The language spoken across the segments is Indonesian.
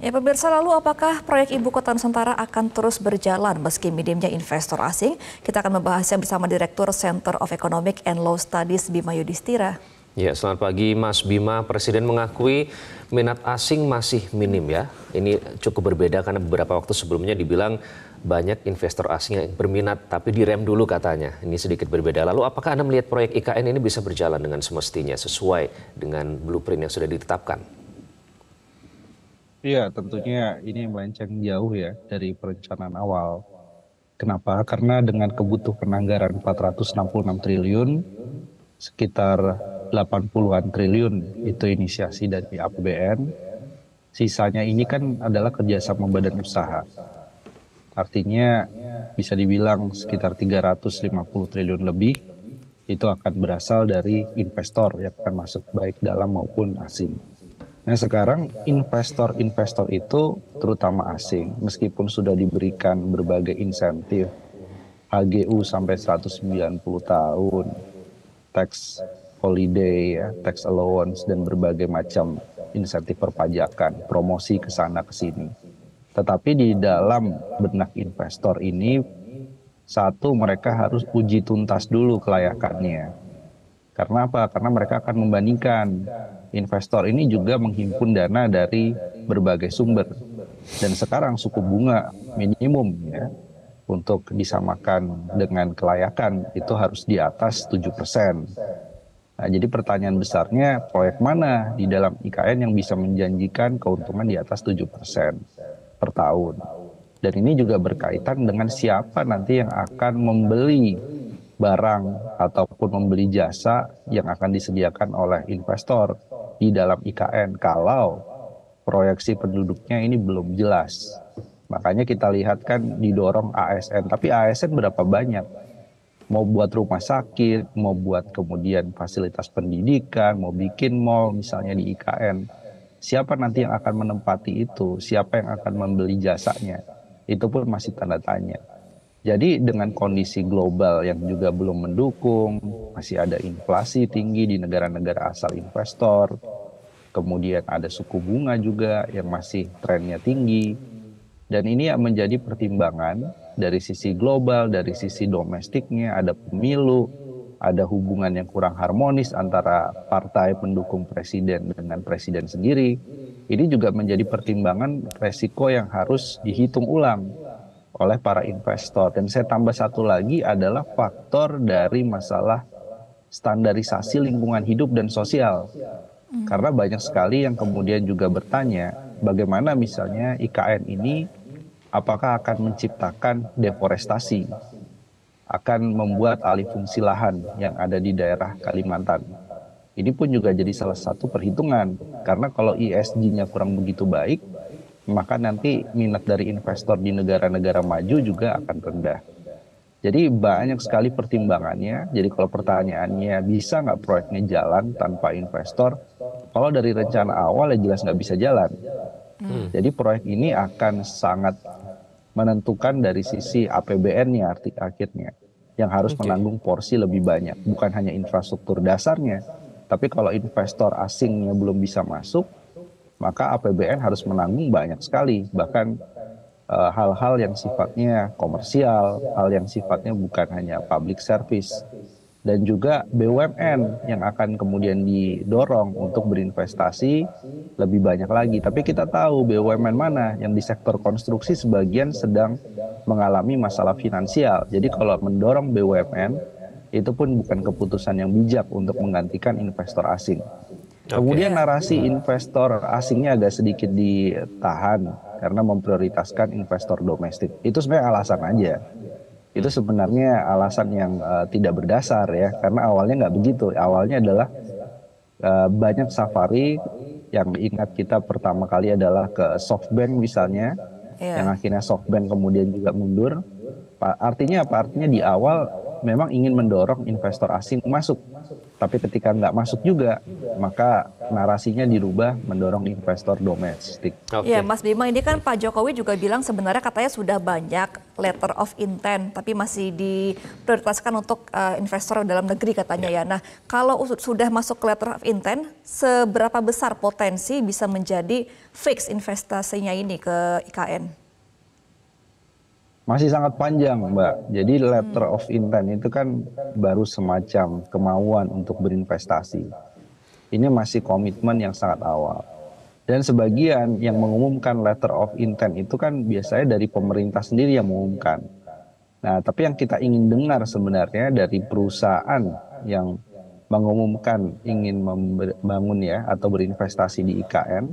Ya pemirsa lalu apakah proyek Ibu Kota Nusantara akan terus berjalan meski minimnya investor asing? Kita akan membahasnya bersama Direktur Center of Economic and Law Studies Bima Yudhistira. Ya, selamat pagi Mas Bima. Presiden mengakui minat asing masih minim ya. Ini cukup berbeda karena beberapa waktu sebelumnya dibilang banyak investor asing yang berminat tapi direm dulu katanya. Ini sedikit berbeda. Lalu apakah Anda melihat proyek IKN ini bisa berjalan dengan semestinya sesuai dengan blueprint yang sudah ditetapkan? Iya, tentunya ini melenceng jauh ya dari perencanaan awal. Kenapa? Karena dengan kebutuhan anggaran 466 triliun, sekitar 80-an triliun itu inisiasi dari APBN, sisanya ini kan adalah kerjasama badan usaha. Artinya bisa dibilang sekitar 350 triliun lebih itu akan berasal dari investor yang akan masuk baik dalam maupun asing. Nah sekarang investor-investor itu terutama asing meskipun sudah diberikan berbagai insentif HGU sampai 190 tahun, tax holiday ya, tax allowance dan berbagai macam insentif perpajakan, promosi ke sana ke sini. Tetapi di dalam benak investor ini satu mereka harus uji tuntas dulu kelayakannya. Karena apa? Karena mereka akan membandingkan investor ini juga menghimpun dana dari berbagai sumber. Dan sekarang suku bunga minimum ya untuk disamakan dengan kelayakan itu harus di atas 7%. Nah, jadi pertanyaan besarnya proyek mana di dalam IKN yang bisa menjanjikan keuntungan di atas 7% per tahun. Dan ini juga berkaitan dengan siapa nanti yang akan membeli barang ataupun membeli jasa yang akan disediakan oleh investor di dalam IKN kalau proyeksi penduduknya ini belum jelas. Makanya kita lihat kan didorong ASN, tapi ASN berapa banyak? Mau buat rumah sakit, mau buat kemudian fasilitas pendidikan, mau bikin mall misalnya di IKN. Siapa nanti yang akan menempati itu? Siapa yang akan membeli jasanya? Itu pun masih tanda tanya. Jadi dengan kondisi global yang juga belum mendukung, masih ada inflasi tinggi di negara-negara asal investor, kemudian ada suku bunga juga yang masih trennya tinggi, dan ini yang menjadi pertimbangan dari sisi global, dari sisi domestiknya, ada pemilu, ada hubungan yang kurang harmonis antara partai pendukung presiden dengan presiden sendiri. Ini juga menjadi pertimbangan resiko yang harus dihitung ulang oleh para investor. Dan saya tambah satu lagi adalah faktor dari masalah standarisasi lingkungan hidup dan sosial. Hmm. Karena banyak sekali yang kemudian juga bertanya, bagaimana misalnya IKN ini apakah akan menciptakan deforestasi, akan membuat alih fungsi lahan yang ada di daerah Kalimantan. Ini pun juga jadi salah satu perhitungan, karena kalau ISG-nya kurang begitu baik, maka nanti minat dari investor di negara-negara maju juga akan rendah. Jadi banyak sekali pertimbangannya. Jadi kalau pertanyaannya bisa nggak proyeknya jalan tanpa investor, kalau dari rencana awal ya jelas nggak bisa jalan. Hmm. Jadi proyek ini akan sangat menentukan dari sisi APBN-nya arti akhirnya yang harus okay. menanggung porsi lebih banyak, bukan hanya infrastruktur dasarnya, tapi kalau investor asingnya belum bisa masuk, maka APBN harus menanggung banyak sekali bahkan eh, hal-hal uh, yang sifatnya komersial, hal yang sifatnya bukan hanya public service dan juga BUMN yang akan kemudian didorong untuk berinvestasi lebih banyak lagi. Tapi kita tahu BUMN mana yang di sektor konstruksi sebagian sedang mengalami masalah finansial. Jadi kalau mendorong BUMN itu pun bukan keputusan yang bijak untuk menggantikan investor asing. Kemudian narasi investor asingnya agak sedikit ditahan karena memprioritaskan investor domestik. Itu sebenarnya alasan aja. Itu hmm. sebenarnya alasan yang uh, tidak berdasar ya, karena awalnya nggak begitu. Awalnya adalah uh, banyak safari yang ingat kita pertama kali adalah ke SoftBank misalnya, yeah. yang akhirnya SoftBank kemudian juga mundur. Artinya apa? Artinya di awal memang ingin mendorong investor asing masuk. Tapi ketika nggak masuk juga, maka narasinya dirubah mendorong investor domestik. Okay. Ya, Mas Bima ini kan Pak Jokowi juga bilang sebenarnya katanya sudah banyak letter of intent, tapi masih diprioritaskan untuk uh, investor dalam negeri katanya ya. ya. Nah, kalau sudah masuk letter of intent, seberapa besar potensi bisa menjadi fix investasinya ini ke IKN? Masih sangat panjang, Mbak. Jadi hmm. letter of intent itu kan baru semacam kemauan untuk berinvestasi. Ini masih komitmen yang sangat awal. Dan sebagian yang mengumumkan letter of intent itu kan biasanya dari pemerintah sendiri yang mengumumkan. Nah, tapi yang kita ingin dengar sebenarnya dari perusahaan yang mengumumkan ingin membangun ya atau berinvestasi di IKN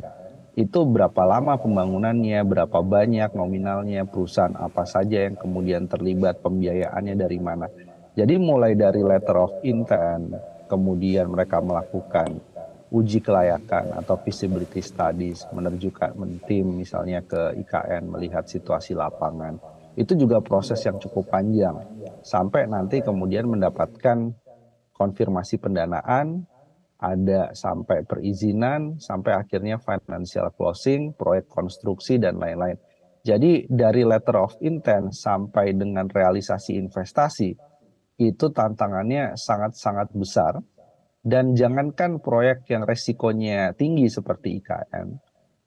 itu berapa lama pembangunannya, berapa banyak nominalnya, perusahaan apa saja yang kemudian terlibat, pembiayaannya dari mana. Jadi mulai dari letter of intent, kemudian mereka melakukan uji kelayakan atau feasibility studies, menerjukan tim misalnya ke IKN melihat situasi lapangan. Itu juga proses yang cukup panjang sampai nanti kemudian mendapatkan konfirmasi pendanaan, ada sampai perizinan, sampai akhirnya financial closing, proyek konstruksi, dan lain-lain. Jadi dari letter of intent sampai dengan realisasi investasi, itu tantangannya sangat-sangat besar. Dan jangankan proyek yang resikonya tinggi seperti IKN,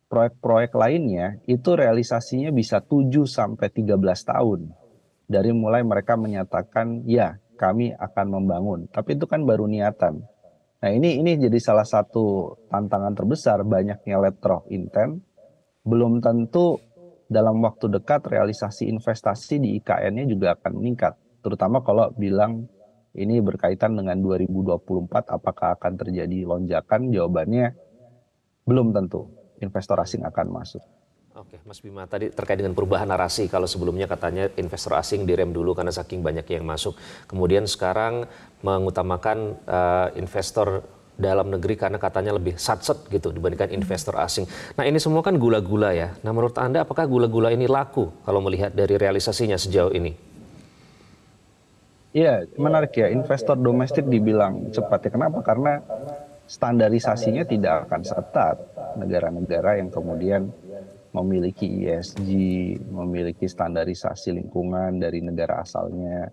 proyek-proyek lainnya itu realisasinya bisa 7-13 tahun. Dari mulai mereka menyatakan, ya kami akan membangun. Tapi itu kan baru niatan Nah ini ini jadi salah satu tantangan terbesar banyaknya letter of intent. Belum tentu dalam waktu dekat realisasi investasi di IKN-nya juga akan meningkat. Terutama kalau bilang ini berkaitan dengan 2024 apakah akan terjadi lonjakan? Jawabannya belum tentu investor asing akan masuk. Oke, Mas Bima, tadi terkait dengan perubahan narasi, kalau sebelumnya katanya investor asing direm dulu karena saking banyak yang masuk. Kemudian sekarang mengutamakan uh, investor dalam negeri karena katanya lebih satset gitu dibandingkan investor asing. Nah ini semua kan gula-gula ya. Nah menurut Anda apakah gula-gula ini laku kalau melihat dari realisasinya sejauh ini? Iya, menarik ya. Investor domestik dibilang cepat ya. Kenapa? Karena standarisasinya tidak akan setat negara-negara yang kemudian memiliki ESG, memiliki standarisasi lingkungan dari negara asalnya.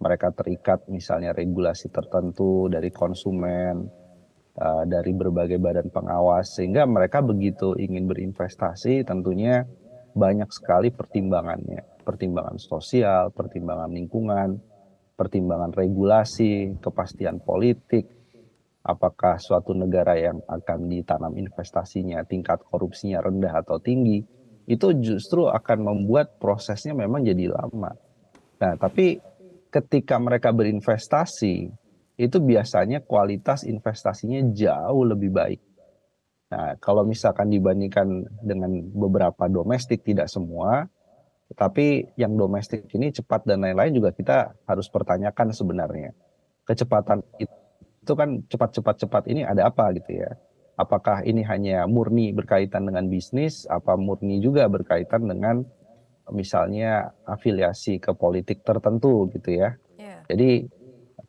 Mereka terikat misalnya regulasi tertentu dari konsumen, eh, dari berbagai badan pengawas sehingga mereka begitu ingin berinvestasi tentunya banyak sekali pertimbangannya, pertimbangan sosial, pertimbangan lingkungan, pertimbangan regulasi, kepastian politik, apakah suatu negara yang akan ditanam investasinya, tingkat korupsinya rendah atau tinggi, itu justru akan membuat prosesnya memang jadi lama. Nah, tapi ketika mereka berinvestasi, itu biasanya kualitas investasinya jauh lebih baik. Nah, kalau misalkan dibandingkan dengan beberapa domestik, tidak semua, tapi yang domestik ini cepat dan lain-lain juga kita harus pertanyakan sebenarnya. Kecepatan itu itu kan cepat-cepat-cepat ini ada apa gitu ya. Apakah ini hanya murni berkaitan dengan bisnis, apa murni juga berkaitan dengan misalnya afiliasi ke politik tertentu gitu ya. Yeah. Jadi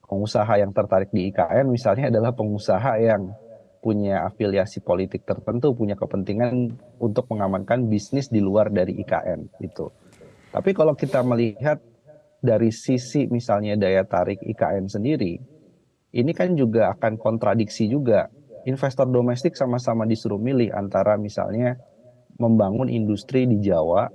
pengusaha yang tertarik di IKN misalnya adalah pengusaha yang punya afiliasi politik tertentu, punya kepentingan untuk mengamankan bisnis di luar dari IKN itu. Tapi kalau kita melihat dari sisi misalnya daya tarik IKN sendiri, ini kan juga akan kontradiksi juga. Investor domestik sama-sama disuruh milih antara misalnya membangun industri di Jawa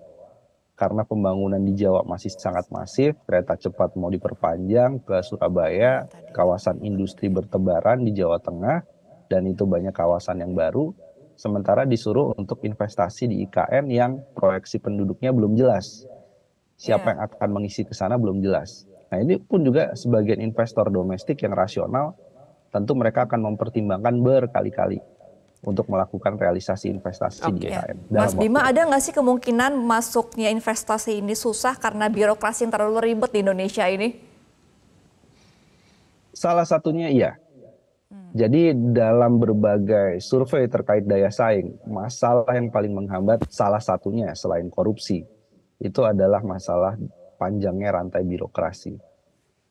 karena pembangunan di Jawa masih sangat masif, kereta cepat mau diperpanjang ke Surabaya, kawasan industri bertebaran di Jawa Tengah, dan itu banyak kawasan yang baru. Sementara disuruh untuk investasi di IKN yang proyeksi penduduknya belum jelas. Siapa ya. yang akan mengisi ke sana belum jelas. Nah ini pun juga sebagian investor domestik yang rasional tentu mereka akan mempertimbangkan berkali-kali untuk melakukan realisasi investasi okay. di IKN. Mas Bima, waktu. ada nggak sih kemungkinan masuknya investasi ini susah karena birokrasi yang terlalu ribet di Indonesia ini? Salah satunya iya. Hmm. Jadi dalam berbagai survei terkait daya saing, masalah yang paling menghambat salah satunya selain korupsi, itu adalah masalah panjangnya rantai birokrasi.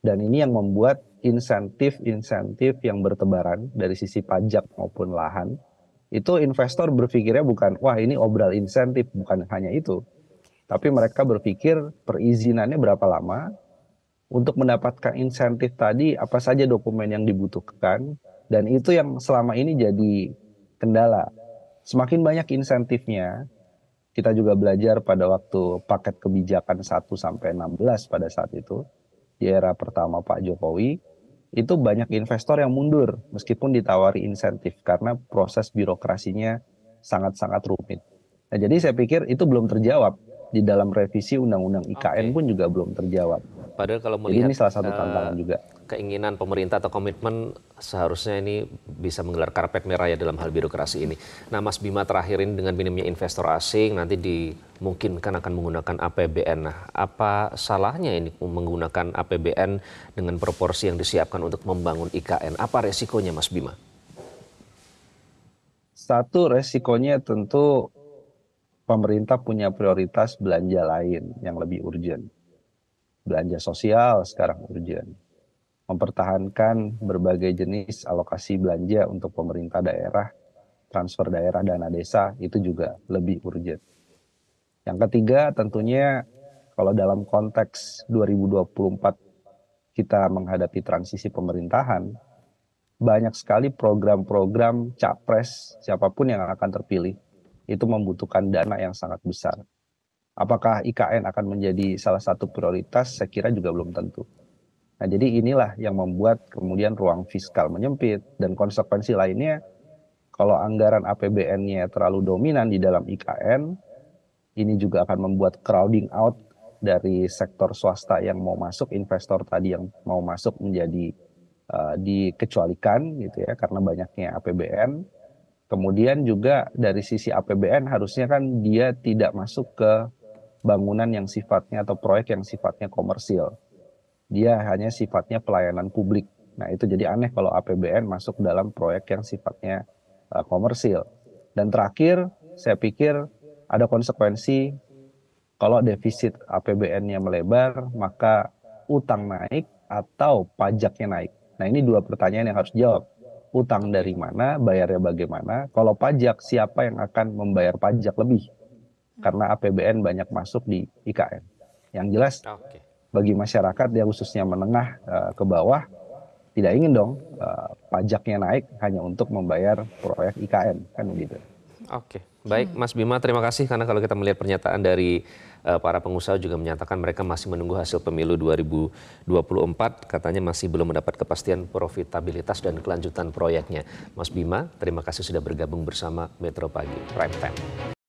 Dan ini yang membuat insentif-insentif yang bertebaran dari sisi pajak maupun lahan, itu investor berpikirnya bukan, wah ini obral insentif, bukan hanya itu. Tapi mereka berpikir perizinannya berapa lama, untuk mendapatkan insentif tadi apa saja dokumen yang dibutuhkan, dan itu yang selama ini jadi kendala. Semakin banyak insentifnya, kita juga belajar pada waktu paket kebijakan 1 sampai 16 pada saat itu di era pertama Pak Jokowi itu banyak investor yang mundur meskipun ditawari insentif karena proses birokrasinya sangat-sangat rumit. Nah, jadi saya pikir itu belum terjawab di dalam revisi Undang-Undang IKN pun juga belum terjawab. Padahal kalau melihat Jadi ini salah satu tantangan uh, juga. Keinginan pemerintah atau komitmen seharusnya ini bisa menggelar karpet merah ya dalam hal birokrasi ini. Nah, Mas Bima terakhir ini dengan minimnya investor asing nanti dimungkinkan akan menggunakan APBN. Nah, apa salahnya ini menggunakan APBN dengan proporsi yang disiapkan untuk membangun IKN? Apa resikonya Mas Bima? Satu resikonya tentu pemerintah punya prioritas belanja lain yang lebih urgent belanja sosial sekarang urgent, mempertahankan berbagai jenis alokasi belanja untuk pemerintah daerah, transfer daerah dana desa itu juga lebih urgent. Yang ketiga tentunya kalau dalam konteks 2024 kita menghadapi transisi pemerintahan, banyak sekali program-program capres siapapun yang akan terpilih itu membutuhkan dana yang sangat besar Apakah IKN akan menjadi salah satu prioritas? Saya kira juga belum tentu. Nah, jadi inilah yang membuat kemudian ruang fiskal menyempit dan konsekuensi lainnya kalau anggaran APBN-nya terlalu dominan di dalam IKN, ini juga akan membuat crowding out dari sektor swasta yang mau masuk, investor tadi yang mau masuk menjadi uh, dikecualikan gitu ya karena banyaknya APBN. Kemudian juga dari sisi APBN harusnya kan dia tidak masuk ke bangunan yang sifatnya atau proyek yang sifatnya komersil. Dia hanya sifatnya pelayanan publik. Nah, itu jadi aneh kalau APBN masuk dalam proyek yang sifatnya uh, komersil. Dan terakhir, saya pikir ada konsekuensi kalau defisit APBN-nya melebar, maka utang naik atau pajaknya naik. Nah, ini dua pertanyaan yang harus dijawab. Utang dari mana, bayarnya bagaimana? Kalau pajak, siapa yang akan membayar pajak lebih? karena APBN banyak masuk di IKN. Yang jelas okay. bagi masyarakat yang khususnya menengah uh, ke bawah tidak ingin dong uh, pajaknya naik hanya untuk membayar proyek IKN kan begitu. Oke, okay. baik Mas Bima terima kasih karena kalau kita melihat pernyataan dari uh, para pengusaha juga menyatakan mereka masih menunggu hasil pemilu 2024 katanya masih belum mendapat kepastian profitabilitas dan kelanjutan proyeknya. Mas Bima, terima kasih sudah bergabung bersama Metro Pagi Prime Time.